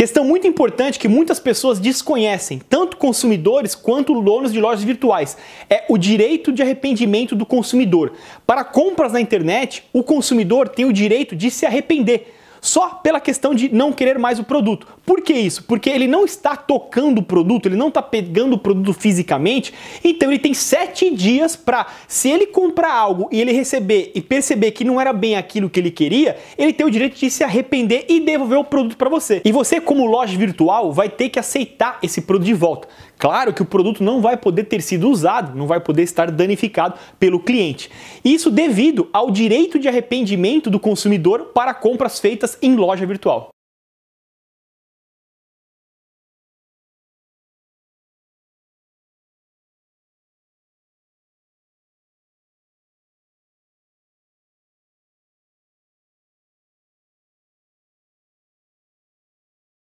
Questão muito importante que muitas pessoas desconhecem, tanto consumidores quanto donos de lojas virtuais, é o direito de arrependimento do consumidor. Para compras na internet, o consumidor tem o direito de se arrepender só pela questão de não querer mais o produto. Por que isso? Porque ele não está tocando o produto, ele não está pegando o produto fisicamente, então ele tem sete dias para, se ele comprar algo e ele receber e perceber que não era bem aquilo que ele queria, ele tem o direito de se arrepender e devolver o produto para você. E você, como loja virtual, vai ter que aceitar esse produto de volta. Claro que o produto não vai poder ter sido usado, não vai poder estar danificado pelo cliente. Isso devido ao direito de arrependimento do consumidor para compras feitas vendas em loja virtual.